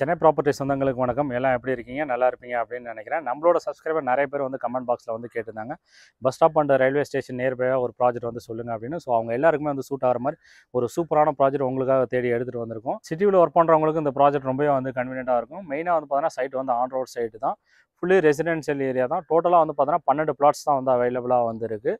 Chennai property சொந்தங்களுக்கு வணக்கம் எல்லாம் எப்படி இருக்கீங்க நல்லா இருப்பீங்க அப்படின்னு நினைக்கிறேன் நம்மளோட சப்ஸ்கிரைபர் நிறைய பேர் வந்து கமெண்ட் பாக்ஸில் வந்து கேட்டிருந்தாங்க bus stop and railway station நேர்பையாக ஒரு ப்ராஜெக்ட் வந்து சொல்லுங்கள் அப்படின்னு ஸோ அவங்க எல்லாருக்குமே வந்து சூட் ஆகிற மாதிரி ஒரு சூப்பரான ப்ராஜெக்ட் உங்களுக்காக தேடி எடுத்துகிட்டு வந்திருக்கும் சிட்டியில் ஒர்க் பண்ணுறவங்களுக்கு இந்த ப்ராஜெக்ட் ரொம்பவே வந்து கன்வீனியண்ட்டாக இருக்கும் மெயினாக வந்து பார்த்தீங்கன்னா சைட் வந்து ஆன் ரோட் சைட்டு தான் ஃபுல்லி ரெசிடென்ஷியல் ஏரியா தான் டோட்டலாக வந்து பார்த்தீங்கன்னா பன்னெண்டு பிளாட்ஸ் தான் வந்து அவைலபிளாக வந்துருக்கு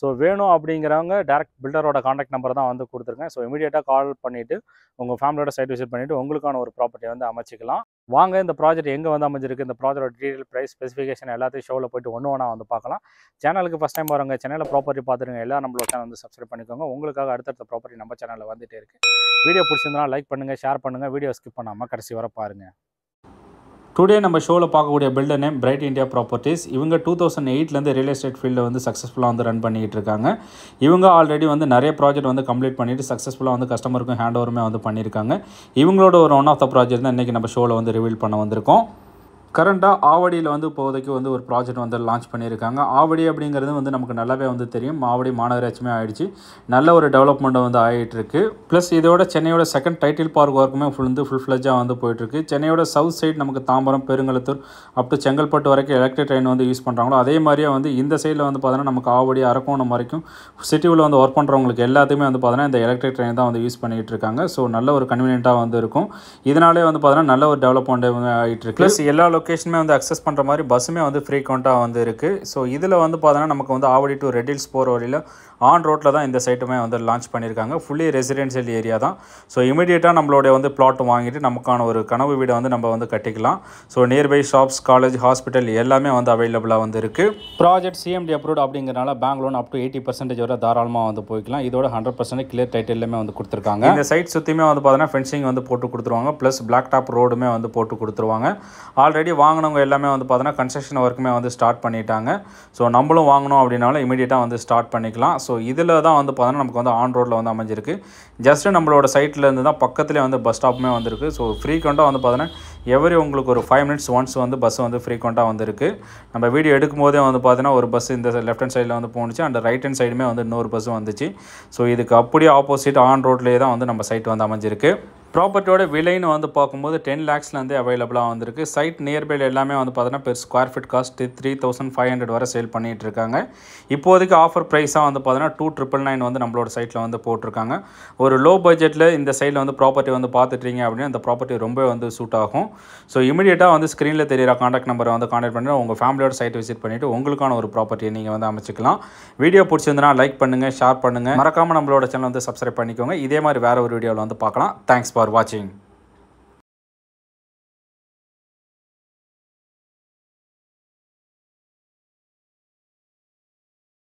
ஸோ வேணும் அப்படிங்கிறவங்க டேரக்ட் பில்டரோட காண்டாக்ட் நம்பர் தான் வந்து கொடுத்துருக்கேன் ஸோ இமீடியட்டாக கால் பண்ணிவிட்டு உங்கள் ஃபேமிலியோட சைட் விசிட் பண்ணிவிட்டு உங்களுக்கான ஒரு ப்ராப்பர்ட்டி வந்து அமை அமைச்சிக்கலாம் வாங்க இந்த ப்ராஜெக்ட் எங்கே வந்து அமைஞ்சிருக்கு இந்த ப்ராஜெக்ட் டீடெயில் ப்ரைஸ் ஸ்பெசிஃபிகேஷன் எல்லாத்தையும் ஷோவில் போய்ட்டு ஒன்று ஒன்றா வந்து பார்க்கலாம் சேனலுக்கு ஃபஸ்ட் டைம் வரவங்க சேனலில் ப்ராப்பர்ட்டி பார்த்துருங்க எல்லாம் நம்மளோட சேனல் வந்து சப்ஸ்கிரைப் பண்ணிக்கோங்க உங்களுக்காக அடுத்தடுத்த ப்ராப்பர்ட்டி நம்ம சேனலில் வந்துகிட்டே இருக்குது வீடியோ பிடிச்சிருந்தனா லைக் பண்ணுங்கள் ஷேர் பண்ணுங்கள் வீடியோ ஸ்கிப் பண்ணாமல் கடைசி வர பாருங்கள் டுடே நம்ம ஷோவில் பார்க்கக்கூடிய builder name bright India properties இவங்க டூ தௌசண்ட் எயிட்லேருந்து ரியல் எஸ்டேட் ஃபீல்டில் வந்து சக்ஸஸ்ஃபுல்லாக வந்து ரன் பண்ணிகிட்டு இருக்காங்க இவங்க ஆல்ரெடி வந்து நிறைய ப்ராஜெக்ட் வந்து கம்ப்ளீட் பண்ணிவிட்டு சக்ஸஸ்ஃபுல்லாக வந்து கஸ்டமருக்கும் ஹேண்ட் ஓவருமே வந்து பண்ணியிருக்காங்க இவங்களோட ஒரு ஒன் ஆஃப் த ப்ராஜெக்ட் தான் இன்றைக்கி நம்ம ஷோவில் வந்து ரிவீல் பண்ண வந்திருக்கோம் கரண்ட்டாக ஆவடியில் வந்து இப்போதைக்கு வந்து ஒரு ப்ராஜெக்ட் வந்து லான்ச் பண்ணியிருக்காங்க ஆவடி அப்படிங்கிறது வந்து நமக்கு நல்லாவே வந்து தெரியும் ஆவடி மாநகராட்சியுமே ஆகிடுச்சு நல்ல ஒரு டெவலப்மெண்ட் வந்து ஆகிட்டுருக்கு ப்ளஸ் இதோட சென்னையோட செகண்ட் டைட்டில் பார்க் ஒர்க்குமே ஃபுல் வந்து ஃபுல் ஃப்ளெஜாக வந்து போயிட்டுருக்கு சென்னையோட சவுத் சைட் நமக்கு தாம்பரம் பெருங்கலத்தூர் அப் டு செங்கல்பட்டு வரைக்கும் எலக்ட்ரிக் ட்ரெயின் வந்து யூஸ் பண்ணுறாங்களோ அதே மாதிரியே வந்து இந்த சைடில் வந்து பார்த்தீங்கன்னா நமக்கு ஆவடி அரக்கோணம் வரைக்கும் சிட்டியில் வந்து ஒர்க் பண்ணுறவங்களுக்கு எல்லாத்துக்குமே வந்து பார்த்தீங்கன்னா இந்த எலக்ட்ரிக் ட்ரெயின் தான் வந்து யூஸ் பண்ணிகிட்டு இருக்காங்க ஸோ நல்ல ஒரு கன்வீனியண்ட்டாக வந்து இருக்கும் இதனாலே வந்து பார்த்தீங்கன்னா நல்ல ஒரு டெவலப்மெண்ட் ஆகிட்டு இருக்கு ப்ளஸ் எல்லா லொக்கேஷனுமே வந்து அக்சஸ் பண்ணுற மாதிரி பஸ்ஸுமே வந்து ஃப்ரீக்வெண்ட்டாக வந்து இருக்குது ஸோ இதில் வந்து பார்த்தோன்னா நமக்கு வந்து ஆவடி டு ரெட்டில்ஸ் போகிற வழியில் ஆன் ரோட்டில் தான் இந்த சைட்டுமே வந்து லான்ச் பண்ணியிருக்காங்க ஃபுல்லி ரெசிடென்ஷியல் ஏரியா தான் ஸோ இமீடியட்டாக நம்மளுடைய வந்து பிளாட் வாங்கிட்டு நமக்கான ஒரு கனவு வீடை வந்து நம்ம வந்து கட்டிக்கலாம் so nearby shops college hospital எல்லாமே வந்து அவைலபிளாக வந்து இருக்குது ப்ராஜெக்ட் சிஎம்டி அப்ரூவ் அப்படிங்கிறனால bank loan up to eighty percentage வரை தாராளமாக வந்து போய்க்கலாம் இதோட ஹண்ட்ரட் பர்சன்ட் கிளியர் டைட்டிலுமே வந்து கொடுத்துருக்காங்க இந்த சைட் சுற்றியுமே வந்து பார்த்தீங்கன்னா ஃபென்சிங் வந்து போட்டு கொடுத்துருவாங்க ப்ளஸ் பிளாக் டாப் ரோடுமே வந்து போட்டு கொடுத்துருவாங்க ஆல்ரெடி ஆல்ரெடி வாங்கினவங்க எல்லாமே வந்து பார்த்தோன்னா கன்ஸ்ட்ரக்ஷன் ஒர்க்குமே வந்து ஸ்டார்ட் பண்ணிட்டாங்க ஸோ நம்மளும் வாங்கணும் அப்படின்னாலும் இமீடியட்டாக வந்து ஸ்டார்ட் பண்ணிக்கலாம் ஸோ இதில் தான் வந்து பார்த்தோன்னா நமக்கு வந்து ஆன் ரோட்டில் வந்து அமைஞ்சிருக்கு ஜஸ்ட் நம்மளோட சைட்லேருந்து தான் பக்கத்துலேயே வந்து பஸ் ஸ்டாப்புமே வந்திருக்கு ஸோ ஃப்ரீக்வெண்ட்டாக வந்து பார்த்தோன்னா எவரி உங்களுக்கு ஒரு ஃபைவ் மினிட்ஸ் ஒன்ஸ் வந்து பஸ் வந்து ஃப்ரீக்வெண்ட்டாக வந்திருக்கு நம்ம வீடியோ எடுக்கும்போதே வந்து பார்த்தோன்னா ஒரு பஸ் இந்த லெஃப்ட் ஹேண்ட் சைடில் வந்து போணுச்சு அண்ட் ரைட் ஹேண்ட் சைடுமே வந்து இன்னொரு பஸ் வந்துச்சு ஸோ இதுக்கு அப்படியே ஆப்போசிட் ஆன் ரோட்லேயே தான் வந்து நம்ம சைட் வந்து அமைஞ்சிருக்கு ப்ராப்பர்ட்டியோட விலைன்னு வந்து பார்க்கும்போது டென் லேக்ஸ்லேருந்து அவைலபிளாக வந்திருக்கு சைட் நியர்பைல எல்லாமே வந்து பார்த்தீங்கன்னா per square feet cost three thousand five hundred வரை சேல் பண்ணிகிட்டு இருக்காங்க இப்போதைக்கு ஆஃபர் ப்ரைஸாக வந்து பார்த்தீங்கன்னா டூ ட்ரிபிள் நைன் வந்து நம்மளோட சைட்டில் வந்து போட்டிருக்காங்க ஒரு லோ பட்ஜெட்டில் இந்த சைடில் வந்து ப்ராப்பர்ட்டி வந்து பார்த்துட்டீங்க அப்படின்னா அந்த ப்ராப்பர்ட்டி ரொம்ப வந்து சூட் ஆகும் ஸோ இமீடியட்டாக வந்து ஸ்க்ரீனில் தெரியிற காண்டாக்ட் நம்பரை வந்து காண்டாக்ட் பண்ணி உங்கள் ஃபேமிலியோட சைட் விசிட் பண்ணிவிட்டு உங்களுக்கான ஒரு ப்ராப்பர்ட்டியை நீங்கள் வந்து அமைச்சிக்கலாம் வீடியோ பிடிச்சிருந்தனா லைக் பண்ணுங்கள் ஷேர் பண்ணுங்கள் மறக்காமல் நம்மளோட சேனல் வந்து சப்ஸ்கிரைப் பண்ணிக்கோங்க இதே மாதிரி வேறு ஒரு வீடியோவில் வந்து பார்க்கலாம் தேங்க்ஸ் for watching.